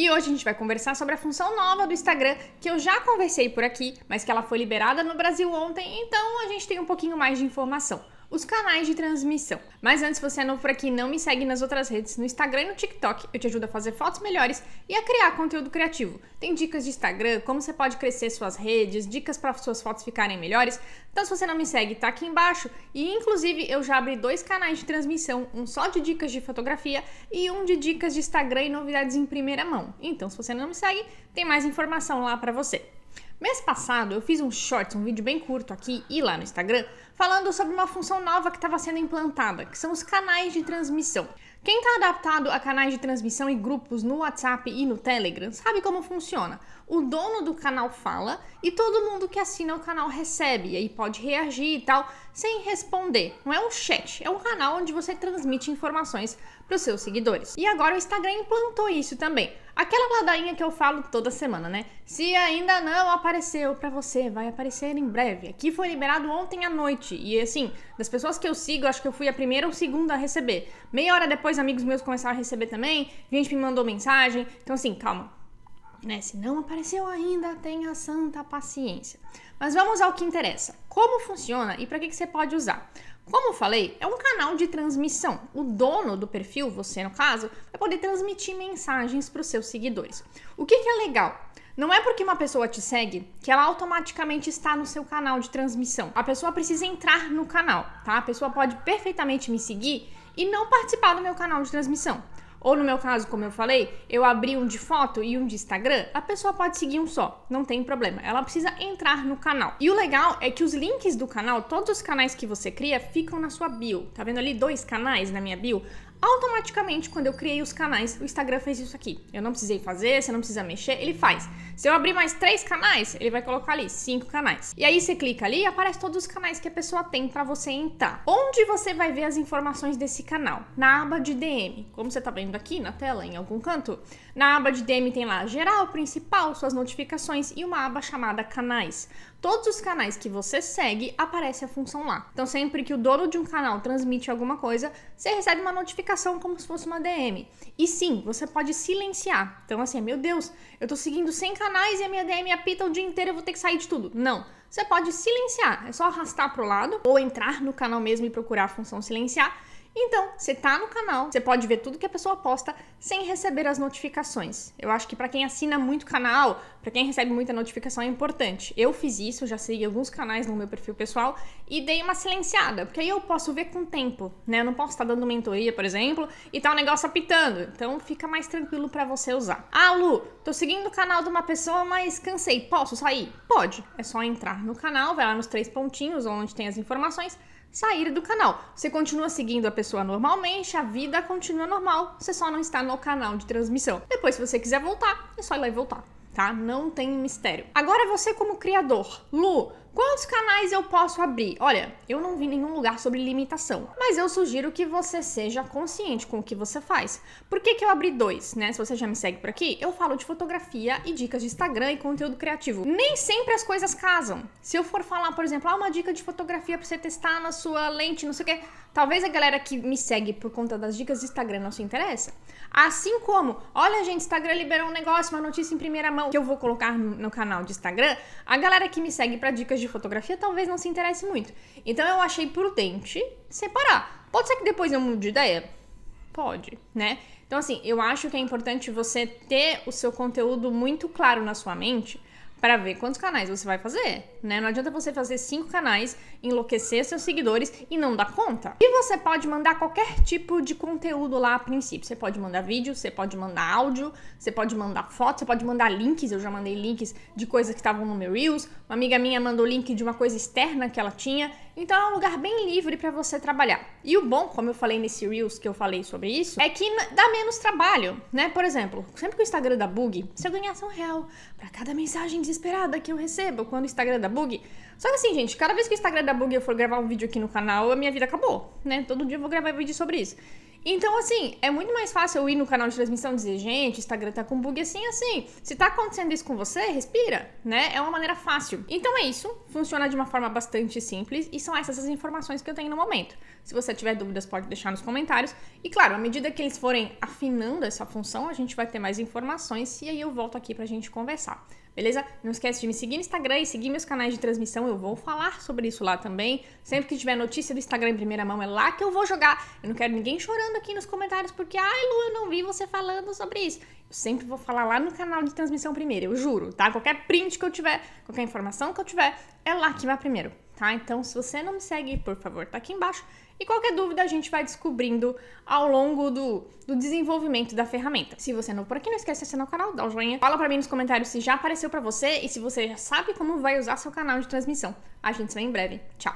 E hoje a gente vai conversar sobre a função nova do Instagram que eu já conversei por aqui, mas que ela foi liberada no Brasil ontem, então a gente tem um pouquinho mais de informação os canais de transmissão. Mas antes, se você é novo por aqui, não me segue nas outras redes, no Instagram e no TikTok, eu te ajudo a fazer fotos melhores e a criar conteúdo criativo. Tem dicas de Instagram, como você pode crescer suas redes, dicas para suas fotos ficarem melhores. Então, se você não me segue, tá aqui embaixo. E inclusive, eu já abri dois canais de transmissão, um só de dicas de fotografia e um de dicas de Instagram e novidades em primeira mão. Então, se você não me segue, tem mais informação lá para você. Mês passado eu fiz um short, um vídeo bem curto aqui e lá no Instagram, falando sobre uma função nova que estava sendo implantada, que são os canais de transmissão. Quem está adaptado a canais de transmissão e grupos no WhatsApp e no Telegram sabe como funciona. O dono do canal fala e todo mundo que assina o canal recebe, e aí pode reagir e tal, sem responder. Não é um chat, é um canal onde você transmite informações para os seus seguidores. E agora o Instagram implantou isso também. Aquela ladainha que eu falo toda semana, né? Se ainda não apareceu para você, vai aparecer em breve. Aqui foi liberado ontem à noite e assim, das pessoas que eu sigo, acho que eu fui a primeira ou segunda a receber. Meia hora depois, amigos meus começaram a receber também, gente me mandou mensagem. Então assim, calma, né? Se não apareceu ainda, tenha santa paciência. Mas vamos ao que interessa. Como funciona e para que, que você pode usar? Como eu falei, é um canal de transmissão. O dono do perfil, você no caso, vai poder transmitir mensagens para os seus seguidores. O que, que é legal? Não é porque uma pessoa te segue que ela automaticamente está no seu canal de transmissão. A pessoa precisa entrar no canal, tá? A pessoa pode perfeitamente me seguir e não participar do meu canal de transmissão. Ou no meu caso, como eu falei, eu abri um de foto e um de Instagram, a pessoa pode seguir um só, não tem problema. Ela precisa entrar no canal. E o legal é que os links do canal, todos os canais que você cria, ficam na sua bio. Tá vendo ali dois canais na minha bio? Automaticamente, quando eu criei os canais, o Instagram fez isso aqui. Eu não precisei fazer, você não precisa mexer, ele faz. Se eu abrir mais três canais, ele vai colocar ali cinco canais. E aí você clica ali e aparece todos os canais que a pessoa tem para você entrar. Onde você vai ver as informações desse canal? Na aba de DM. Como você tá vendo aqui na tela, em algum canto, na aba de DM tem lá geral, principal, suas notificações e uma aba chamada canais. Todos os canais que você segue aparece a função lá. Então sempre que o dono de um canal transmite alguma coisa, você recebe uma notificação como se fosse uma DM. E sim, você pode silenciar. Então, assim, meu Deus, eu tô seguindo 100 canais e a minha DM apita o dia inteiro, eu vou ter que sair de tudo. Não você pode silenciar. É só arrastar para o lado ou entrar no canal mesmo e procurar a função silenciar. Então, você tá no canal, você pode ver tudo que a pessoa posta sem receber as notificações. Eu acho que para quem assina muito canal, para quem recebe muita notificação é importante. Eu fiz isso, já segui alguns canais no meu perfil pessoal e dei uma silenciada, porque aí eu posso ver com o tempo, né? Eu não posso estar tá dando mentoria, por exemplo, e tá o um negócio apitando. Então, fica mais tranquilo para você usar. Ah, Lu, tô seguindo o canal de uma pessoa, mas cansei. Posso sair? Pode. É só entrar no canal, vai lá nos três pontinhos onde tem as informações, sair do canal. Você continua seguindo a pessoa normalmente, a vida continua normal, você só não está no canal de transmissão. Depois, se você quiser voltar, é só ir lá e voltar, tá? Não tem mistério. Agora você como criador. Lu, Quantos canais eu posso abrir? Olha, eu não vi nenhum lugar sobre limitação, mas eu sugiro que você seja consciente com o que você faz. Por que, que eu abri dois, né? Se você já me segue por aqui, eu falo de fotografia e dicas de Instagram e conteúdo criativo. Nem sempre as coisas casam. Se eu for falar, por exemplo, ah, uma dica de fotografia para você testar na sua lente, não sei o quê, talvez a galera que me segue por conta das dicas de Instagram não se interessa. Assim como, olha gente, Instagram liberou um negócio, uma notícia em primeira mão que eu vou colocar no canal de Instagram, a galera que me segue para dicas de de fotografia talvez não se interesse muito. Então eu achei prudente separar. Pode ser que depois eu mude de ideia? Pode, né? Então, assim, eu acho que é importante você ter o seu conteúdo muito claro na sua mente para ver quantos canais você vai fazer, né? Não adianta você fazer cinco canais, enlouquecer seus seguidores e não dar conta. E você pode mandar qualquer tipo de conteúdo lá a princípio. Você pode mandar vídeo, você pode mandar áudio, você pode mandar foto, você pode mandar links. Eu já mandei links de coisas que estavam no meu Reels. Uma amiga minha mandou link de uma coisa externa que ela tinha então é um lugar bem livre para você trabalhar. E o bom, como eu falei nesse Reels que eu falei sobre isso, é que dá menos trabalho, né? Por exemplo, sempre que o Instagram dá Bug, se eu ganhasse um real para cada mensagem desesperada que eu recebo quando o Instagram dá Bug. Só que assim, gente, cada vez que o Instagram dá Bug eu for gravar um vídeo aqui no canal, a minha vida acabou, né? Todo dia eu vou gravar vídeo sobre isso. Então, assim, é muito mais fácil eu ir no canal de transmissão e dizer, gente, Instagram tá com bug assim, assim. Se tá acontecendo isso com você, respira, né? É uma maneira fácil. Então é isso, funciona de uma forma bastante simples e são essas as informações que eu tenho no momento. Se você tiver dúvidas, pode deixar nos comentários. E claro, à medida que eles forem afinando essa função, a gente vai ter mais informações e aí eu volto aqui pra gente conversar beleza? Não esquece de me seguir no Instagram e seguir meus canais de transmissão, eu vou falar sobre isso lá também. Sempre que tiver notícia do Instagram em primeira mão, é lá que eu vou jogar. Eu não quero ninguém chorando aqui nos comentários porque, ai Lu, eu não vi você falando sobre isso. Eu sempre vou falar lá no canal de transmissão primeiro, eu juro, tá? Qualquer print que eu tiver, qualquer informação que eu tiver, é lá que vai primeiro tá? Então, se você não me segue, por favor, tá aqui embaixo. E qualquer dúvida a gente vai descobrindo ao longo do, do desenvolvimento da ferramenta. Se você é novo por aqui, não esquece de assinar o canal, dá um joinha. Fala pra mim nos comentários se já apareceu pra você e se você já sabe como vai usar seu canal de transmissão. A gente se vê em breve. Tchau!